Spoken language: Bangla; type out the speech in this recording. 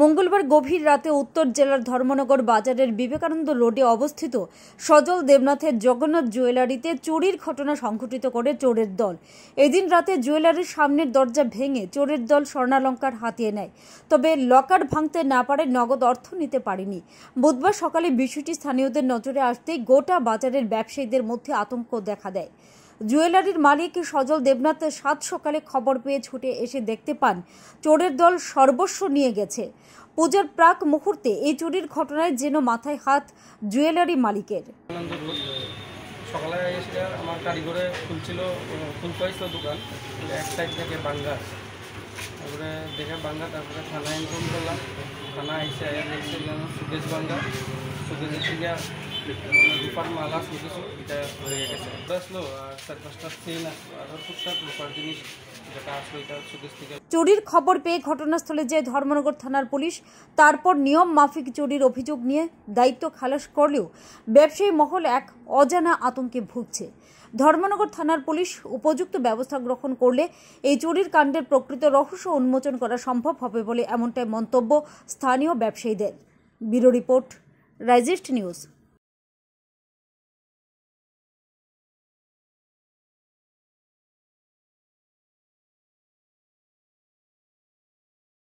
মঙ্গলবার গভীর রাতে উত্তর জেলার ধর্মনগর বাজারের বিবেকানন্দ রোডে অবস্থিত সজল দেবনাথের জগন্নাথ জুয়েলারিতে চুরির ঘটনা সংঘটিত করে চোরের দল এদিন রাতে জুয়েলারির সামনের দরজা ভেঙে চোরের দল স্বর্ণালঙ্কার হাতিয়ে নেয় তবে লকার ভাঙতে না পারে নগদ অর্থ নিতে পারেনি বুধবার সকালে বিষয়টি স্থানীয়দের নজরে আসতেই গোটা বাজারের ব্যবসায়ীদের মধ্যে আতঙ্ক দেখা দেয় জুয়েলারির মালিক সজল দেবনাথ সাত সকালে খবর পেয়ে ছুটে এসে দেখতে পান চোরের দল সর্বস্ব নিয়ে গেছে পূজার প্রাক মুহূর্তে এই চুরির ঘটনায় যেন মাথায় হাত জুয়েলারি মালিকের সকালে এসে আমার কারিগরে খুলছিল ফুল পাইছিল দোকান এক সাইড থেকে বাঙ্গা তারপরে দেখে বাঙ্গা তারপরে থানায় ইনফর্ম করলাম থানা এসে দেখছিলাম সুকেশ বাঙ্গা সুকেশের থেকে মালা এটা হয়ে গেছে আসলো আর চার পাঁচটা আসলো জিনিস চুরির খবর পেয়ে ঘটনাস্থলে যায় ধর্মনগর থানার পুলিশ তারপর নিয়ম মাফিক চুরির অভিযোগ নিয়ে দায়িত্ব খালাস করলেও ব্যবসায়ী মহল এক অজানা আতঙ্কে ভুগছে ধর্মনগর থানার পুলিশ উপযুক্ত ব্যবস্থা গ্রহণ করলে এই চুরির কাণ্ডের প্রকৃত রহস্য উন্মোচন করা সম্ভব হবে বলে এমনটাই মন্তব্য স্থানীয় ব্যবসায়ীদের ব্যুরো রিপোর্ট রাইজেস্ট নিউজ